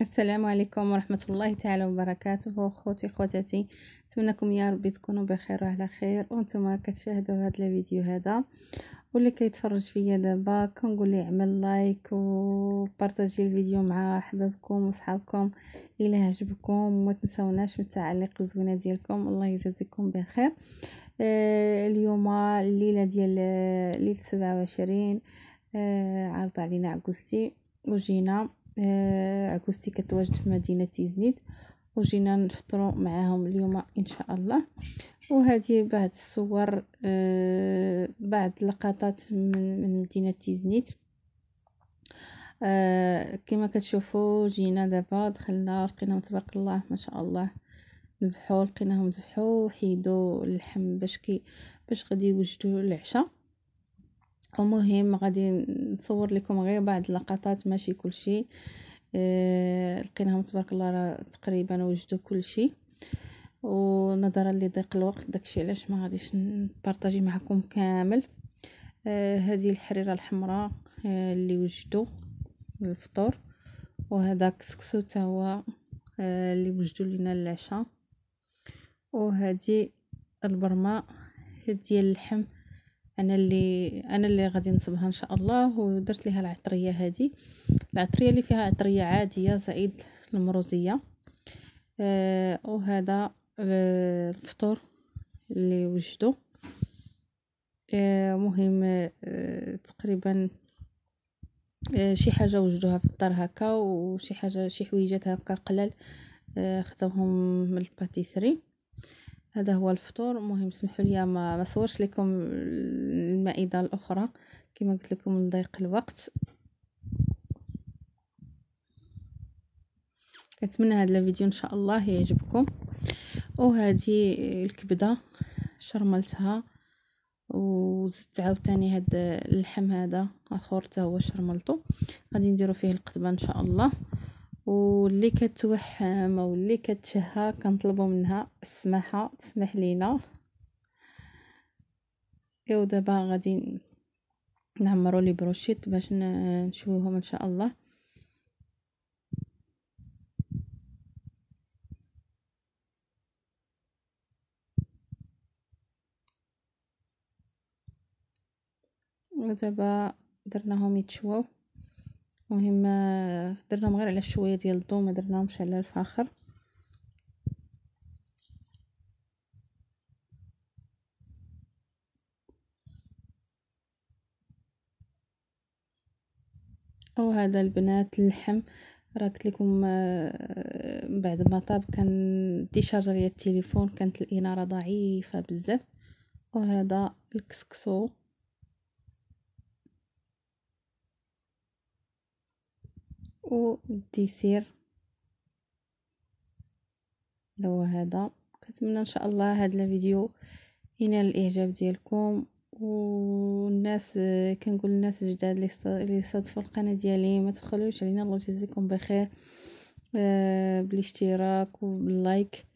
السلام عليكم ورحمة الله تعالى وبركاته أخوتي خواتاتي نتمنىكم يا ربي تكونوا بخير وعلى خير وانتم كتشاهدوا هذا الفيديو هذا واللي كيتفرج فيا دابا كنقول لي اعمل لايك وبارطاجي الفيديو مع احبابكم وصحابكم الى عجبكم وما تنساوناش التعليق الزوينه ديالكم الله يجازيكم بخير آه، اليوم الليله ديال آه، ليله 27 آه، عرض علينا اغوستي وجينا عكوزتي آه، كتواجد في مدينه تيزنيت وجينا نفطروا معاهم اليوم ان شاء الله وهذه بعض الصور آه، بعض لقطات من مدينه تيزنيت آه، كما كتشوفوا جينا دابا دخلنا لقيناهم تبارك الله ما شاء الله ذبحوا لقيناهم ذبحوا وحيدوا اللحم باش كي باش غادي يوجدوا العشاء المهم غادي نصور لكم غير بعض اللقطات ماشي كلشي آه لقيناهم تبارك الله راه تقريبا وجدوا كلشي ونظرا لضيق الوقت داكشي علاش ما غاديش نبارطاجي معكم كامل آه هذه الحريره الحمراء آه اللي وجدوا للفطور وهذا كسكسو تا هو آه اللي وجدوا لنا العشاء وهذه البرمه ديال اللحم انا اللي انا اللي غادي نصبها ان شاء الله ودرت ليها العطريه هذه العطريه اللي فيها عطريه عاديه زائد المروزيه آه وهذا آه، الفطور اللي وجدو آه مهم آه تقريبا آه شي حاجه وجدوها في الدار هكا وشي حاجه شي حويجات هكا قلال آه خذوهم من الباتيسري هذا هو الفطور مهم سمحوا لي ما, ما صورش لكم المائده الاخرى كما قلت لكم لضيق الوقت كنتمنى هذا الفيديو ان شاء الله يعجبكم وهذه الكبده شرملتها وزدت عاوتاني هذا اللحم هذا اخر حتى هو شرملته غادي نديرو فيه القطبه ان شاء الله واللي كتوحم واللي كتشهى كنطلبوا منها السماحه تسمح لينا ايوا دابا غادي نعمروا لي بروشيت باش نشويهم ان شاء الله ودابا درناهم يتشواو المهم آه، درناهم غير على شويه ديال الضو ما درناهمش على الفاخر او هذا البنات اللحم راه قلت لكم آه، بعد ما طاب كان دي ديال التليفون كانت الاناره ضعيفه بزاف وهذا الكسكسو والديسير هو هذا كنتمنى ان شاء الله هذا الفيديو ينال الاعجاب ديالكم والناس كنقول للناس الجداد اللي صادفوا القناه ديالي ما تبخلوش علينا الله يجازيكم بخير آه، بالاشتراك وباللايك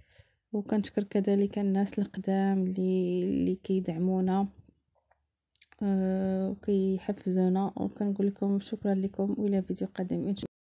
وكنشكر كذلك الناس القدام اللي اللي كيدعمونا آه، وكيحفزونا وكنقول لكم شكرا لكم والى فيديو قادم إن شاء